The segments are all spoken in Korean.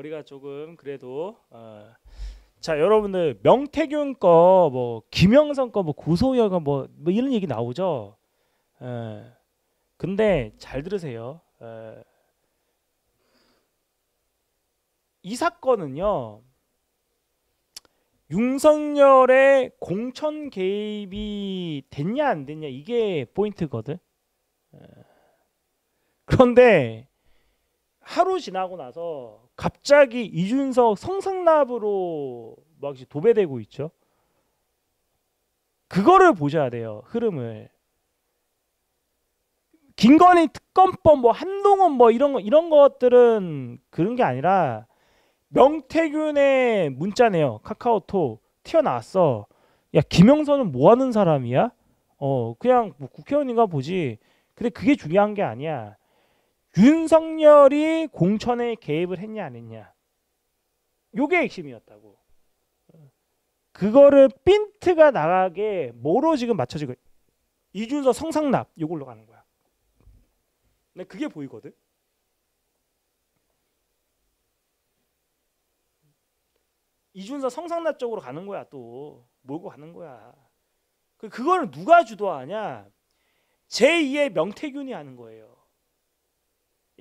머리가 조금 그래도 어. 자 여러분들 명태균 거 뭐 김영선 거뭐 고소영 뭐, 뭐 이런 얘기 나오죠. 에. 예. 근데 잘 들으세요. 에. 예. 이 사건은요. 윤석열의 공천 개입이 됐냐 안 됐냐 이게 포인트거든. 에. 예. 그런데 하루 지나고 나서 갑자기 이준석 성상납으로 막 도배되고 있죠. 그거를 보셔야 돼요. 흐름을. 김건희 특검법 뭐 한동훈 뭐 이런 거 이런 것들은 그런 게 아니라 명태균의 문자네요. 카카오톡 튀어나왔어. 야 김영선은 뭐 하는 사람이야? 어 그냥 뭐 국회의원인가 보지. 근데 그게 중요한 게 아니야. 윤석열이 공천에 개입을 했냐 안 했냐 요게 핵심이었다고 그거를 핀트가 나가게 뭐로 지금 맞춰지고 이준서 성상납 요걸로 가는 거야 근데 그게 보이거든 이준서 성상납 쪽으로 가는 거야 또 몰고 가는 거야 그, 그거를 누가 주도하냐 제2의 명태균이 하는 거예요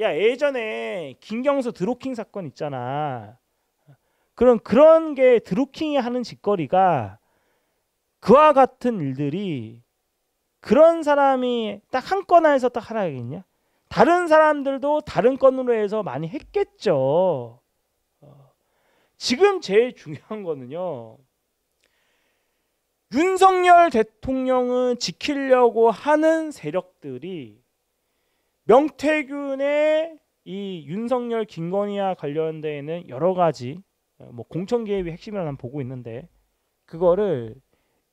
야 예전에 김경수 드루킹 사건 있잖아. 그런 그런 게 드로킹이 하는 짓거리가 그와 같은 일들이 그런 사람이 딱 한건에서딱 하나겠냐? 다른 사람들도 다른 건으로 해서 많이 했겠죠. 지금 제일 중요한 거는요. 윤석열 대통령은 지키려고 하는 세력들이 명태균의 이 윤석열 김건희와 관련돼 는 여러 가지 어, 뭐 공천 개입의 핵심이라 난 보고 있는데 그거를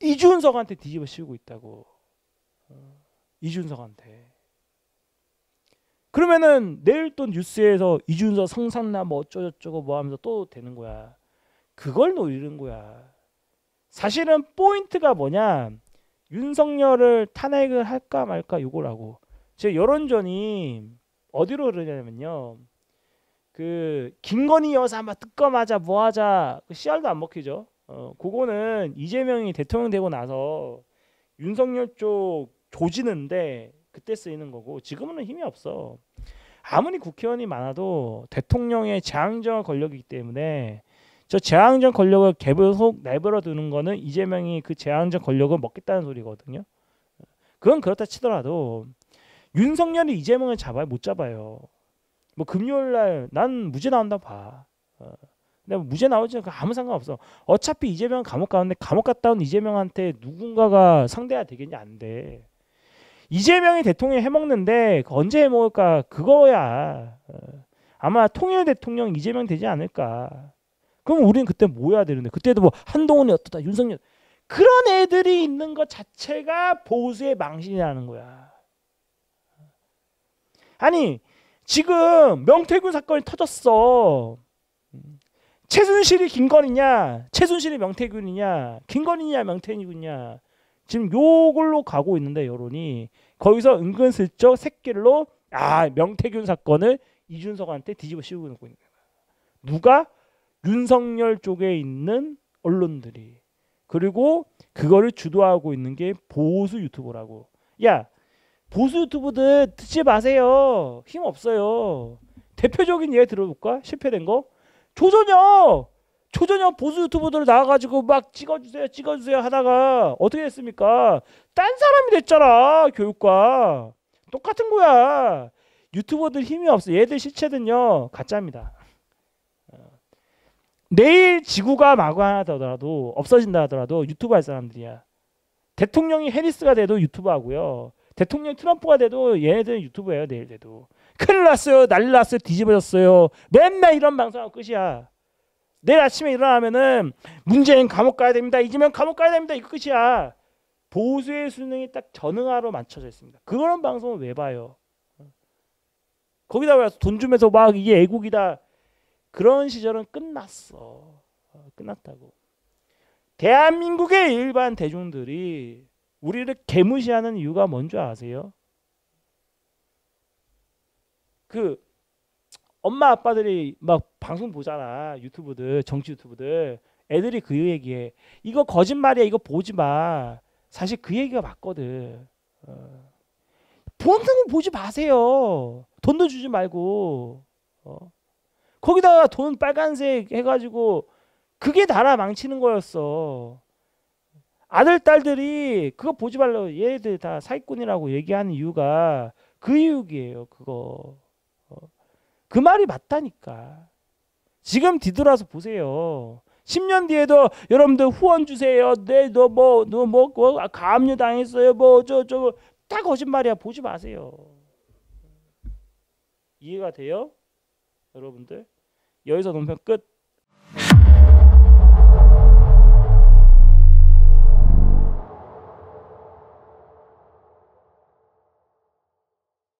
이준석한테 뒤집어 씌우고 있다고 어, 이준석한테 그러면은 내일 또 뉴스에서 이준석 성산나 뭐 어쩌고저쩌고 뭐 하면서 또 되는 거야. 그걸 노리는 거야. 사실은 포인트가 뭐냐? 윤석열을 탄핵을 할까 말까 요거라고. 제 여론전이 어디로 흐르냐면요. 그 김건희 여사 아마 뜨거마자 뭐하자 그 씨알도 안 먹히죠. 어, 그거는 이재명이 대통령 되고 나서 윤석열 쪽 조지는데 그때 쓰이는 거고 지금은 힘이 없어. 아무리 국회의원이 많아도 대통령의 재앙적 권력이기 때문에 저 재앙적 권력을 개별속 내버려 두는 거는 이재명이 그 재앙적 권력을 먹겠다는 소리거든요. 그건 그렇다 치더라도 윤석열이 이재명을 잡아요? 못 잡아요. 뭐 금요일 날 난 무죄 나온다 봐. 어. 근데 뭐 무죄 나오지 아무 상관없어. 어차피 이재명 감옥 가는데 감옥 갔다 온 이재명한테 누군가가 상대가 되겠냐 안 돼. 이재명이 대통령 해먹는데 그 언제 해먹을까 그거야. 어. 아마 통일 대통령 이재명 되지 않을까. 그럼 우리는 그때 뭐해야 되는데 그때도 뭐 한동훈이 어떻다 윤석열 그런 애들이 있는 것 자체가 보수의 망신이라는 거야. 아니 지금 명태균 사건이 터졌어. 최순실이 김건이냐 최순실이 명태균이냐? 김건이냐 명태균이냐? 지금 요걸로 가고 있는데 여론이 거기서 은근슬쩍 새끼로 아 명태균 사건을 이준석한테 뒤집어 씌우고 있는 거야. 누가 윤석열 쪽에 있는 언론들이 그리고 그거를 주도하고 있는 게 보수 유튜버라고. 야 보수 유튜브들 듣지 마세요. 힘 없어요. 대표적인 예 들어볼까? 실패된 거? 조선혁! 초전혁 보수 유튜버들 나와가지고 막 찍어주세요 찍어주세요 하다가 어떻게 됐습니까? 딴 사람이 됐잖아 교육과 똑같은 거야 유튜버들 힘이 없어 얘들 실체는요 가짜입니다 내일 지구가 마구 하나 더라도 없어진다 하더라도 유튜브 할 사람들이야 대통령이 해리스가 돼도 유튜브 하고요 대통령 트럼프가 돼도 얘네들은 유튜브예요 내일 돼도 큰일 났어요 난리 났어요 뒤집어졌어요 맨날 이런 방송하고 끝이야 내일 아침에 일어나면은 문재인 감옥 가야 됩니다 이지면 감옥 가야 됩니다 이거 끝이야 보수의 수능이 딱 전응하로 맞춰져 있습니다 그런 방송을 왜 봐요 거기다 와서 돈 주면서 막 이게 애국이다 그런 시절은 끝났어 어, 끝났다고 대한민국의 일반 대중들이 우리를 개무시하는 이유가 뭔지 아세요? 그 엄마 아빠들이 막 방송 보잖아 유튜브들 정치 유튜브들 애들이 그 얘기해 이거 거짓말이야 이거 보지 마 사실 그 얘기가 맞거든 어. 보는 거 보지 마세요 돈도 주지 말고 어. 거기다가 돈 빨간색 해가지고 그게 나라 망치는 거였어 아들 딸들이 그거 보지 말라고 얘네들 다 사기꾼이라고 얘기하는 이유가 그이유기에요 그거 어. 그 말이 맞다니까. 지금 뒤돌아서 보세요. 10년 뒤에도 여러분들 후원 주세요. 네, 너 뭐, 너 뭐, 뭐 가압류 당했어요. 뭐, 저, 저, 다 거짓말이야. 보지 마세요. 이해가 돼요? 여러분들? 여기서 논평 끝.